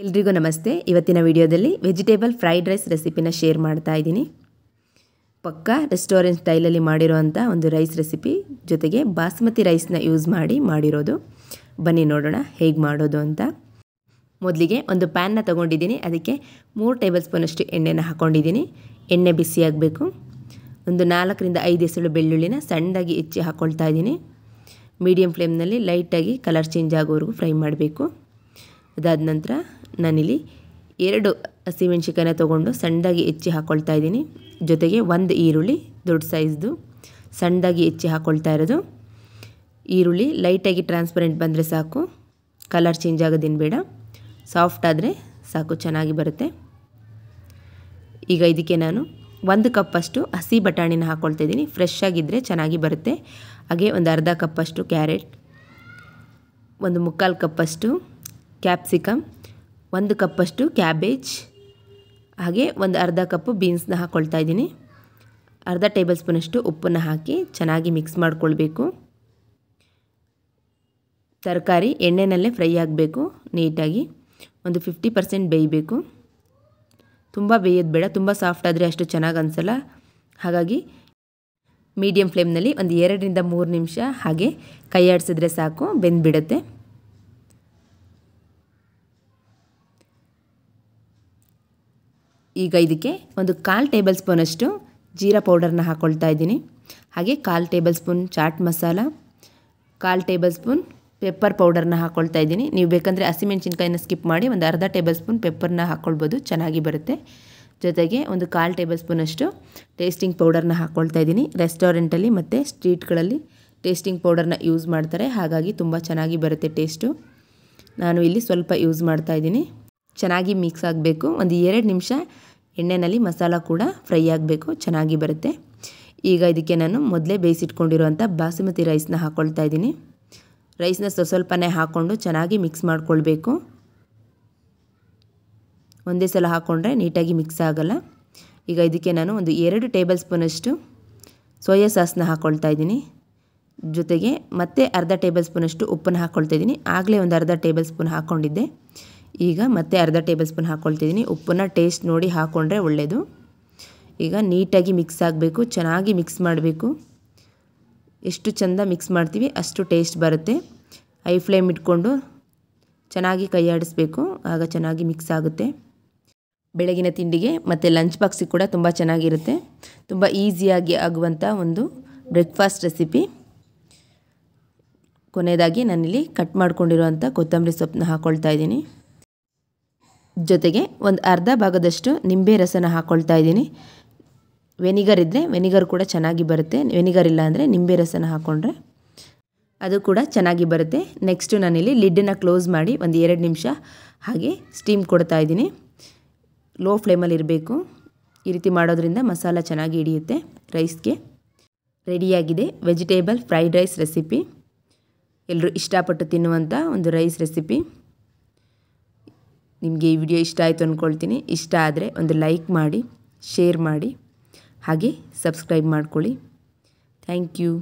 ಎಲ್ರಿಗೂ ನಮಸ್ತೆ ಇವತ್ತಿನ ವಿಡಿಯೋದಲ್ಲಿ ವೆಜಿಟೇಬಲ್ ಫ್ರೈಡ್ ರೈಸ್ ರೆಸಿಪಿನ ಶೇರ್ ಮಾಡ್ತಾ ಇದ್ದೀನಿ ಪಕ್ಕಾ ರೆಸ್ಟೋರೆಂಟ್ ಸ್ಟೈಲಲ್ಲಿ ಮಾಡಿರೋವಂಥ ಒಂದು ರೈಸ್ ರೆಸಿಪಿ ಜೊತೆಗೆ ಬಾಸ್ಮತಿ ರೈಸ್ನ ಯೂಸ್ ಮಾಡಿ ಮಾಡಿರೋದು ಬನ್ನಿ ನೋಡೋಣ ಹೇಗೆ ಮಾಡೋದು ಅಂತ ಮೊದಲಿಗೆ ಒಂದು ಪ್ಯಾನ್ನ ತೊಗೊಂಡಿದ್ದೀನಿ ಅದಕ್ಕೆ ಮೂರು ಟೇಬಲ್ ಸ್ಪೂನಷ್ಟು ಎಣ್ಣೆನ ಹಾಕ್ಕೊಂಡಿದ್ದೀನಿ ಎಣ್ಣೆ ಬಿಸಿಯಾಗಬೇಕು ಒಂದು ನಾಲ್ಕರಿಂದ ಐದು ಎಸಳು ಬೆಳ್ಳುಳ್ಳಿನ ಸಣ್ಣದಾಗಿ ಹೆಚ್ಚಿ ಹಾಕ್ಕೊಳ್ತಾ ಇದ್ದೀನಿ ಮೀಡಿಯಮ್ ಫ್ಲೇಮ್ನಲ್ಲಿ ಲೈಟಾಗಿ ಕಲರ್ ಚೇಂಜ್ ಆಗೋವರೆಗೂ ಫ್ರೈ ಮಾಡಬೇಕು ಅದಾದ ನಂತರ ನಾನಿಲ್ಲಿ ಎರಡು ಹಸಿಮೆಣ್ಸಿಕಾಯನ್ನ ತೊಗೊಂಡು ಸಣ್ಣದಾಗಿ ಹೆಚ್ಚಿ ಹಾಕ್ಕೊಳ್ತಾ ಇದ್ದೀನಿ ಜೊತೆಗೆ ಒಂದು ಈರುಳ್ಳಿ ದೊಡ್ಡ ಸೈಜ್ದು ಸಣ್ಣದಾಗಿ ಹೆಚ್ಚಿ ಹಾಕ್ಕೊಳ್ತಾ ಇರೋದು ಈರುಳ್ಳಿ ಲೈಟಾಗಿ ಟ್ರಾನ್ಸ್ಪರೆಂಟ್ ಬಂದರೆ ಸಾಕು ಕಲರ್ ಚೇಂಜ್ ಆಗೋದಿನ್ ಬೇಡ ಸಾಫ್ಟ್ ಆದರೆ ಸಾಕು ಚೆನ್ನಾಗಿ ಬರುತ್ತೆ ಈಗ ಇದಕ್ಕೆ ನಾನು ಒಂದು ಕಪ್ಪಷ್ಟು ಹಸಿ ಬಟಾಣಿನ ಹಾಕ್ಕೊಳ್ತಾ ಇದ್ದೀನಿ ಫ್ರೆಶ್ ಆಗಿದ್ದರೆ ಚೆನ್ನಾಗಿ ಬರುತ್ತೆ ಹಾಗೆ ಒಂದು ಅರ್ಧ ಕಪ್ಪಷ್ಟು ಕ್ಯಾರೆಟ್ ಒಂದು ಮುಕ್ಕಾಲು ಕಪ್ಪಷ್ಟು ಕ್ಯಾಪ್ಸಿಕಮ್ ಒಂದು ಕಪ್ಪಷ್ಟು ಕ್ಯಾಬೇಜ್ ಹಾಗೆ ಒಂದು ಅರ್ಧ ಕಪ್ಪು ಬೀನ್ಸ್ನ ಹಾಕ್ಕೊಳ್ತಾ ಇದ್ದೀನಿ ಅರ್ಧ ಟೇಬಲ್ ಸ್ಪೂನಷ್ಟು ಉಪ್ಪನ್ನು ಹಾಕಿ ಚೆನ್ನಾಗಿ ಮಿಕ್ಸ್ ಮಾಡಿಕೊಳ್ಬೇಕು ತರಕಾರಿ ಎಣ್ಣೆನಲ್ಲೇ ಫ್ರೈ ಆಗಬೇಕು ನೀಟಾಗಿ ಒಂದು ಫಿಫ್ಟಿ ಪರ್ಸೆಂಟ್ ಬೇಯಬೇಕು ತುಂಬ ಬೇಯೋದು ಬೇಡ ತುಂಬ ಸಾಫ್ಟ್ ಆದರೆ ಅಷ್ಟು ಚೆನ್ನಾಗಿ ಅನಿಸಲ್ಲ ಹಾಗಾಗಿ ಮೀಡಿಯಮ್ ಫ್ಲೇಮ್ನಲ್ಲಿ ಒಂದು ಎರಡರಿಂದ ಮೂರು ನಿಮಿಷ ಹಾಗೆ ಕೈ ಆಡಿಸಿದ್ರೆ ಸಾಕು ಬೆಂದುಬಿಡುತ್ತೆ ಈಗ ಇದಕ್ಕೆ ಒಂದು ಕಾಲು ಟೇಬಲ್ ಸ್ಪೂನಷ್ಟು ಜೀರಾ ಪೌಡರ್ನ ಹಾಕ್ಕೊಳ್ತಾ ಇದ್ದೀನಿ ಹಾಗೆ ಕಾಲು ಟೇಬಲ್ ಸ್ಪೂನ್ ಚಾಟ್ ಮಸಾಲ ಕಾಲು ಟೇಬಲ್ ಸ್ಪೂನ್ ಪೆಪ್ಪರ್ ಪೌಡರ್ನ ಹಾಕ್ಕೊಳ್ತಾ ಇದ್ದೀನಿ ನೀವು ಬೇಕಂದರೆ ಹಸಿಮೆಣಸಿನ್ಕಾಯಿನ ಸ್ಕಿಪ್ ಮಾಡಿ ಒಂದು ಅರ್ಧ ಟೇಬಲ್ ಸ್ಪೂನ್ ಪೆಪ್ಪರ್ನ ಹಾಕ್ಕೊಳ್ಬೋದು ಚೆನ್ನಾಗಿ ಬರುತ್ತೆ ಜೊತೆಗೆ ಒಂದು ಕಾಲು ಟೇಬಲ್ ಸ್ಪೂನಷ್ಟು ಟೇಸ್ಟಿಂಗ್ ಪೌಡರ್ನ ಹಾಕ್ಕೊಳ್ತಾ ಇದ್ದೀನಿ ರೆಸ್ಟೋರೆಂಟಲ್ಲಿ ಮತ್ತು ಸ್ಟ್ರೀಟ್ಗಳಲ್ಲಿ ಟೇಸ್ಟಿಂಗ್ ಪೌಡರ್ನ ಯೂಸ್ ಮಾಡ್ತಾರೆ ಹಾಗಾಗಿ ತುಂಬ ಚೆನ್ನಾಗಿ ಬರುತ್ತೆ ಟೇಸ್ಟು ನಾನು ಇಲ್ಲಿ ಸ್ವಲ್ಪ ಯೂಸ್ ಮಾಡ್ತಾ ಇದ್ದೀನಿ ಚೆನ್ನಾಗಿ ಮಿಕ್ಸ್ ಆಗಬೇಕು ಒಂದು ಎರಡು ನಿಮಿಷ ಎಣ್ಣೆಯಲ್ಲಿ ಮಸಾಲ ಕೂಡ ಫ್ರೈ ಆಗಬೇಕು ಚೆನ್ನಾಗಿ ಬರುತ್ತೆ ಈಗ ಇದಕ್ಕೆ ನಾನು ಮೊದಲೇ ಬೇಯಿಸಿಟ್ಕೊಂಡಿರುವಂಥ ಬಾಸುಮತಿ ರೈಸ್ನ ಹಾಕ್ಕೊಳ್ತಾ ಇದ್ದೀನಿ ರೈಸ್ನ ಸ್ವಲ್ಪ ಸ್ವಲ್ಪನೇ ಹಾಕ್ಕೊಂಡು ಚೆನ್ನಾಗಿ ಮಿಕ್ಸ್ ಮಾಡಿಕೊಳ್ಬೇಕು ಒಂದೇ ಸಲ ಹಾಕ್ಕೊಂಡ್ರೆ ನೀಟಾಗಿ ಮಿಕ್ಸ್ ಆಗೋಲ್ಲ ಈಗ ಇದಕ್ಕೆ ನಾನು ಒಂದು ಎರಡು ಟೇಬಲ್ ಸ್ಪೂನಷ್ಟು ಸೋಯಾ ಸಾಸ್ನ ಹಾಕ್ಕೊಳ್ತಾ ಇದ್ದೀನಿ ಜೊತೆಗೆ ಮತ್ತೆ ಅರ್ಧ ಟೇಬಲ್ ಸ್ಪೂನಷ್ಟು ಉಪ್ಪನ್ನು ಹಾಕ್ಕೊಳ್ತಾ ಇದ್ದೀನಿ ಆಗಲೇ ಒಂದು ಅರ್ಧ ಟೇಬಲ್ ಸ್ಪೂನ್ ಹಾಕ್ಕೊಂಡಿದ್ದೆ ಈಗ ಮತ್ತೆ ಅರ್ಧ ಟೇಬಲ್ ಸ್ಪೂನ್ ಹಾಕ್ಕೊಳ್ತಿದ್ದೀನಿ ಉಪ್ಪನ್ನು ಟೇಸ್ಟ್ ನೋಡಿ ಹಾಕ್ಕೊಂಡ್ರೆ ಒಳ್ಳೆಯದು ಈಗ ನೀಟಾಗಿ ಮಿಕ್ಸ್ ಆಗಬೇಕು ಚೆನ್ನಾಗಿ ಮಿಕ್ಸ್ ಮಾಡಬೇಕು ಎಷ್ಟು ಚೆಂದ ಮಿಕ್ಸ್ ಮಾಡ್ತೀವಿ ಅಷ್ಟು ಟೇಸ್ಟ್ ಬರುತ್ತೆ ಐ ಫ್ಲೇಮ್ ಇಟ್ಕೊಂಡು ಚೆನ್ನಾಗಿ ಕೈಯಾಡಿಸ್ಬೇಕು ಆಗ ಚೆನ್ನಾಗಿ ಮಿಕ್ಸ್ ಆಗುತ್ತೆ ಬೆಳಗಿನ ತಿಂಡಿಗೆ ಮತ್ತು ಲಂಚ್ ಬಾಕ್ಸಿಗೆ ಕೂಡ ತುಂಬ ಚೆನ್ನಾಗಿರುತ್ತೆ ತುಂಬ ಈಸಿಯಾಗಿ ಆಗುವಂಥ ಒಂದು ಬ್ರೇಕ್ಫಾಸ್ಟ್ ರೆಸಿಪಿ ಕೊನೆಯದಾಗಿ ನಾನಿಲ್ಲಿ ಕಟ್ ಮಾಡ್ಕೊಂಡಿರುವಂಥ ಕೊತ್ತಂಬರಿ ಸೊಪ್ಪನ್ನ ಹಾಕ್ಕೊಳ್ತಾ ಇದ್ದೀನಿ ಜೊತೆಗೆ ಒಂದು ಅರ್ಧ ಭಾಗದಷ್ಟು ನಿಂಬೆ ರಸನ ಹಾಕ್ಕೊಳ್ತಾ ಇದ್ದೀನಿ ವೆನಿಗರ್ ಇದ್ದರೆ ವೆನಿಗರ್ ಕೂಡ ಚೆನ್ನಾಗಿ ಬರುತ್ತೆ ವೆನಿಗರ್ ಇಲ್ಲ ಅಂದರೆ ನಿಂಬೆ ರಸನ ಹಾಕ್ಕೊಂಡ್ರೆ ಅದು ಕೂಡ ಚೆನ್ನಾಗಿ ಬರುತ್ತೆ ನೆಕ್ಸ್ಟು ನಾನಿಲ್ಲಿ ಲಿಡ್ಡನ್ನು ಕ್ಲೋಸ್ ಮಾಡಿ ಒಂದು ಎರಡು ನಿಮಿಷ ಹಾಗೆ ಸ್ಟೀಮ್ ಕೊಡ್ತಾ ಇದ್ದೀನಿ ಲೋ ಫ್ಲೇಮಲ್ಲಿ ಇರಬೇಕು ಈ ರೀತಿ ಮಾಡೋದ್ರಿಂದ ಮಸಾಲ ಚೆನ್ನಾಗಿ ಹಿಡಿಯುತ್ತೆ ರೈಸ್ಗೆ ರೆಡಿಯಾಗಿದೆ ವೆಜಿಟೇಬಲ್ ಫ್ರೈಡ್ ರೈಸ್ ರೆಸಿಪಿ ಎಲ್ಲರೂ ಇಷ್ಟಪಟ್ಟು ತಿನ್ನುವಂಥ ಒಂದು ರೈಸ್ ರೆಸಿಪಿ ನಿಮಗೆ ಈ ವಿಡಿಯೋ ಇಷ್ಟ ಆಯಿತು ಅಂದ್ಕೊಳ್ತೀನಿ ಇಷ್ಟ ಆದರೆ ಒಂದು ಲೈಕ್ ಮಾಡಿ ಶೇರ್ ಮಾಡಿ ಹಾಗೆ ಸಬ್ಸ್ಕ್ರೈಬ್ ಮಾಡ್ಕೊಳ್ಳಿ ಥ್ಯಾಂಕ್ ಯು